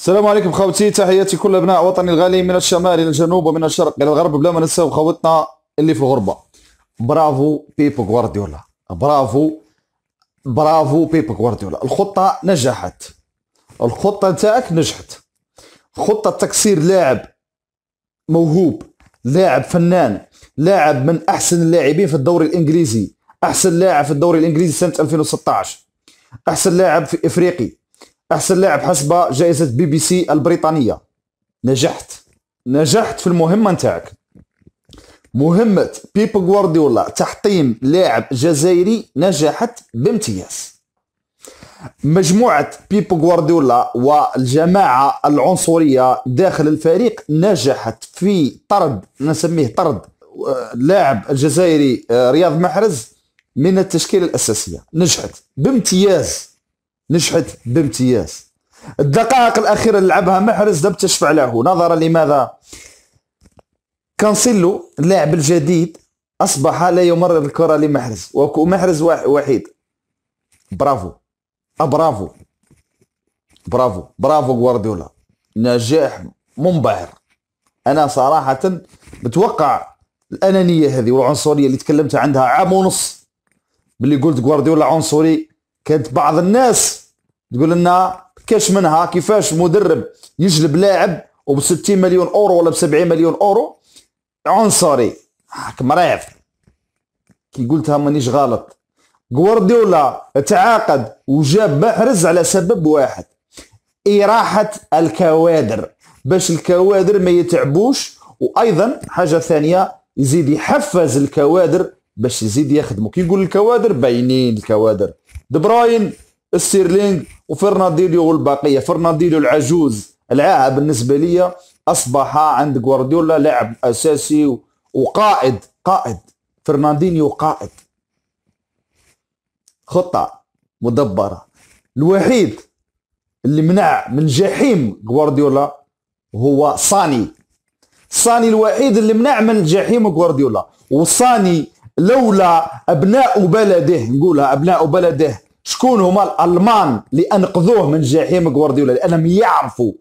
السلام عليكم خوتي تحياتي كل ابناء وطني الغالي من الشمال الى الجنوب ومن الشرق الى الغرب بلا ما ننساو خوتنا اللي في الغربه برافو بيبو غوارديولا برافو برافو بيبو غوارديولا الخطه نجحت الخطه تاعك نجحت خطه تكسير لاعب موهوب لاعب فنان لاعب من احسن اللاعبين في الدوري الانجليزي احسن لاعب في الدوري الانجليزي سنه 2016 احسن لاعب في افريقي احسن لاعب حسب جائزه بي بي سي البريطانيه نجحت نجحت في المهمه نتاعك مهمه بيب غوارديولا تحطيم لاعب جزائري نجحت بامتياز مجموعه بيب غوارديولا والجماعه العنصريه داخل الفريق نجحت في طرد نسميه طرد لاعب الجزائري آه، رياض محرز من التشكيله الاساسيه نجحت بامتياز نجحت بامتياز الدقائق الأخيرة اللي لعبها محرز لم تشفع له نظرا لماذا كانسيلو اللاعب الجديد أصبح لا يمرر الكرة لمحرز ومحرز وحيد آه، برافو برافو برافو برافو غوارديولا نجاح منبهر أنا صراحة بتوقع الأنانية هذه والعنصرية اللي تكلمت عندها عام ونص باللي قلت غوارديولا عنصري كانت بعض الناس تقول لنا كاش منها كيفاش مدرب يجلب لاعب وب 60 مليون اورو ولا ب 70 مليون اورو عنصري هاك مريض كي قلتها مانيش غلط غوارديولا تعاقد وجاب محرز على سبب واحد إراحة الكوادر باش الكوادر ما يتعبوش وأيضا حاجة ثانية يزيد يحفز الكوادر باش يزيد يخدموا كي يقول الكوادر باينين الكوادر دبراين ستيرلينغ وفرناندينيو والبقيه فرناندينيو العجوز العاهه بالنسبه لي اصبح عند غوارديولا لاعب اساسي وقائد قائد فرناندينيو قائد خطه مدبره الوحيد اللي منع من جحيم غوارديولا هو صاني صاني الوحيد اللي منع من جحيم غوارديولا وصاني لولا ابناء بلده نقولها ابناء بلده شكون هما الالمان اللي انقذوه من جحيم غوارديولا لانهم يعرفوا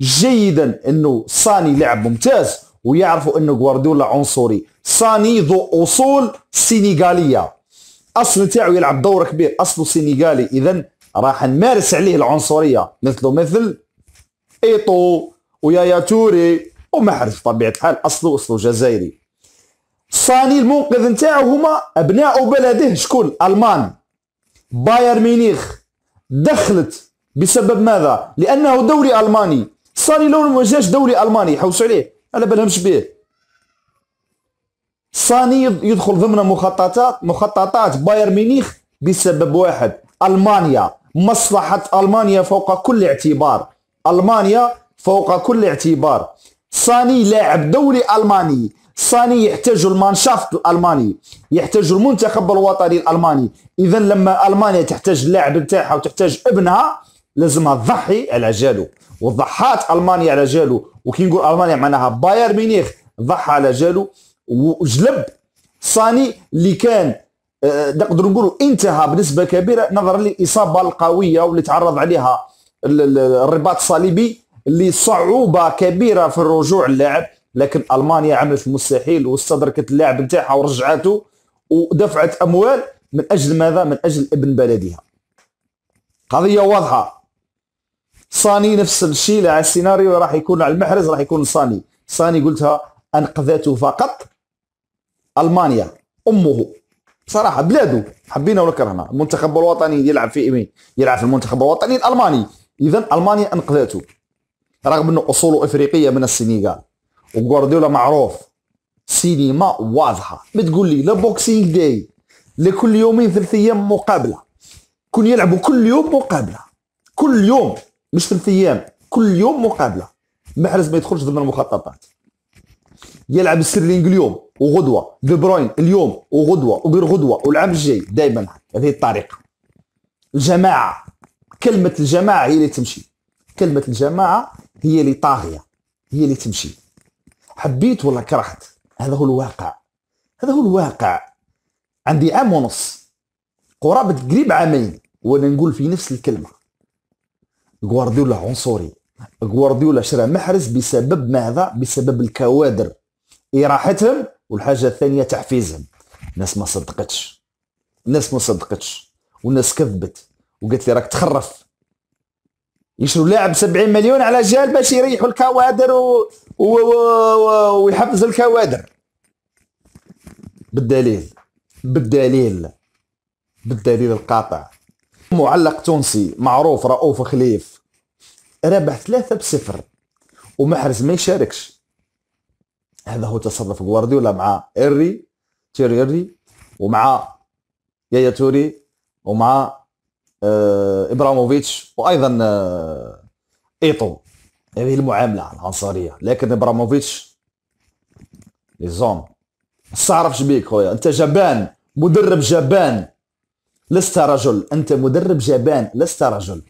جيدا انه ساني لعب ممتاز ويعرفوا انه غوارديولا عنصري ساني ذو اصول سينيغاليه اصل تاعو يلعب دور كبير اصله سينيغالي اذا راح نمارس عليه العنصريه مثله مثل ايتو ويايا توري ومحرز طبيعه الحال اصله اصله جزائري ساني المنقذ نتاعو هما ابناء بلده شكون المان بايرن ميونخ دخلت بسبب ماذا؟ لانه دوري الماني صار لو ما جاش دوري الماني حوس عليه على بالهمش به صاني يدخل ضمن مخططات مخططات بايرن ميونخ بسبب واحد المانيا مصلحه المانيا فوق كل اعتبار المانيا فوق كل اعتبار صاني لاعب دوري الماني صاني يحتاج المانشافت الالماني يحتاج المنتخب الوطني الالماني اذا لما المانيا تحتاج اللاعب نتاعها وتحتاج ابنها لازمها تضحي على جالو وضحات المانيا على جالو وكي نقول المانيا معناها بايرن ميونخ ضحى على جالو وجلب صاني اللي كان آه، نقدر نقولوا انتهى بنسبه كبيره نظرا للاصابه القويه واللي تعرض عليها الرباط الصليبي لصعوبه كبيره في الرجوع اللاعب لكن المانيا عملت المستحيل واستدركت اللاعب نتاعها ورجعته ودفعت اموال من اجل ماذا؟ من اجل ابن بلدها. قضيه واضحه. صاني نفس الشيء على السيناريو راح يكون على المحرز راح يكون صاني، صاني قلتها انقذته فقط المانيا امه بصراحه بلاده حبينا ولا كرهنا المنتخب الوطني يلعب في مين؟ يلعب في المنتخب الوطني الالماني، اذا المانيا انقذته رغم انه اصوله افريقيه من السنغال. وغوارديولا معروف سينما واضحه ما تقول لي لا بوكسينغ داي لكل يومين ثلاث ايام مقابله كون يلعبوا كل يوم مقابله كل يوم مش ثلاث ايام كل يوم مقابله محرز ما يدخلش ضمن المخططات يلعب ستيرلينغ اليوم وغدوه دي بروين اليوم وغدوه وغير غدوه والعام الجاي دائما هذه الطريقه الجماعه كلمه الجماعه هي اللي تمشي كلمه الجماعه هي اللي طاغيه هي اللي تمشي حبيت ولا كرهت هذا هو الواقع هذا هو الواقع عندي عام ونص قرابة قريب عامين وانا نقول في نفس الكلمة غوارديولا عنصري غوارديولا شرى محرز بسبب ماذا؟ بسبب الكوادر إراحتهم إيه والحاجة الثانية تحفيزهم الناس ما صدقتش الناس ما صدقتش والناس كذبت وقالت لي راك تخرف يشروا لاعب 70 مليون على جال باش يريحوا الكوادر و... و... ويحفزوا الكوادر بالدليل بالدليل بالدليل القاطع معلق تونسي معروف رؤوف خليف ربح ثلاثة بصفر ومحرز ما يشاركش هذا هو تصرف غوارديولا مع إري تيري إري ومع يايا توري ومع آه، ابراموفيتش وايضا آه، ايتو هذه المعامله العنصريه لكن ابراموفيتش زون استعرف بيك خويا انت جبان مدرب جبان لست رجل انت مدرب جبان لست رجل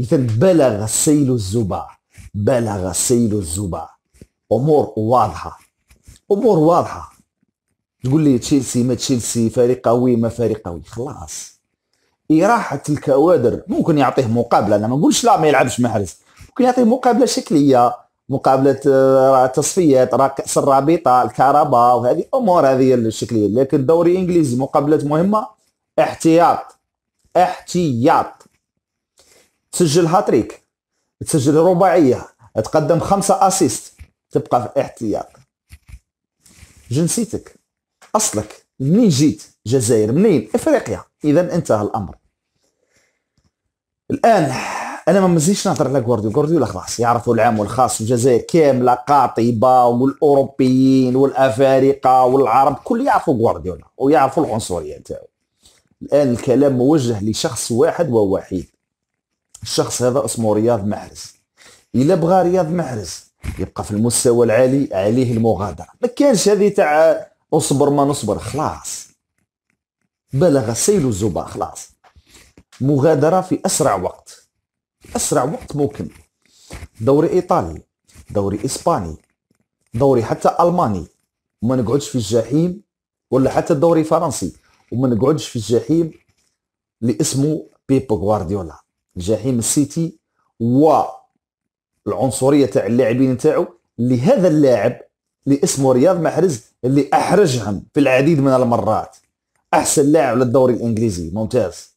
اذا بلغ السيل الزبع بلغ السيل الزبع امور واضحه امور واضحه تقول لي تشيلسي ما تشيلسي فريق قوي ما فريق قوي خلاص إراحة الكوادر ممكن يعطيه مقابلة أنا ما نقولش لا ما يلعبش محرز ممكن يعطيه مقابلة شكلية مقابلة آه، تصفيات رأس الرابطة الكهرباء وهذه أمور هذه الشكلية لكن الدوري الإنجليزي مقابلة مهمة احتياط احتياط تسجل هاتريك تسجل رباعية تقدم خمسة أسيست تبقى في احتياط جنسيتك أصلك منين جيت جزائر منين افريقيا اذا انتهى الامر الان انا ما مزيش نهضر على غوارديولا غوارديولا خلاص يعرفوا العام والخاص الجزائر كامله قاطبه والاوروبيين والافارقه والعرب كل يعرفوا غوارديولا ويعرفوا العنصريه تاعو الان الكلام موجه لشخص واحد ووحيد الشخص هذا اسمه رياض محرز الا بغى رياض محرز يبقى في المستوى العالي عليه المغادره ما كانش هذه تاع اصبر ما نصبر خلاص بلغ سيل الزبا خلاص مغادرة في أسرع وقت أسرع وقت ممكن دوري إيطالي دوري إسباني دوري حتى ألماني وما نقعدش في الجحيم ولا حتى الدوري الفرنسي وما نقعدش في الجحيم اللي اسمه بيب غوارديولا جحيم السيتي و العنصريه تاع اللاعبين تاعو لهذا اللاعب اللي اسمه رياض محرز اللي احرجهم في العديد من المرات احسن لاعب للدوري الانجليزي ممتاز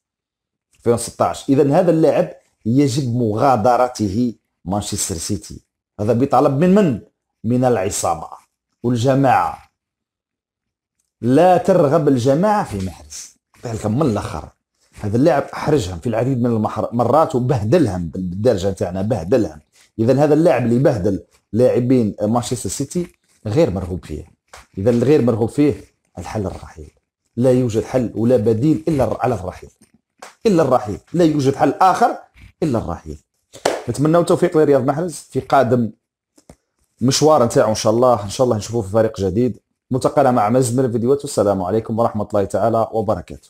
2016 اذا هذا اللاعب يجب مغادرته مانشستر سيتي هذا بيطلب من من من العصابه والجماعه لا ترغب الجماعه في محرز ذلك طيب، من الاخر هذا اللاعب احرجهم في العديد من المرات وبهدلهم بالدرجه تاعنا بهدلهم اذا هذا اللاعب اللي بهدل لاعبين مانشستر سيتي غير مرغوب فيه اذا الغير مرغوب فيه الحل الرحيل لا يوجد حل ولا بديل الا على الرحيل الا الرحيل لا يوجد حل اخر الا الرحيل نتمنى التوفيق لرياض محرز في قادم مشوار نتاعو ان شاء الله ان شاء الله نشوفوه في فريق جديد ملتقانا مع مزمل الفيديوهات والسلام عليكم ورحمه الله تعالى وبركاته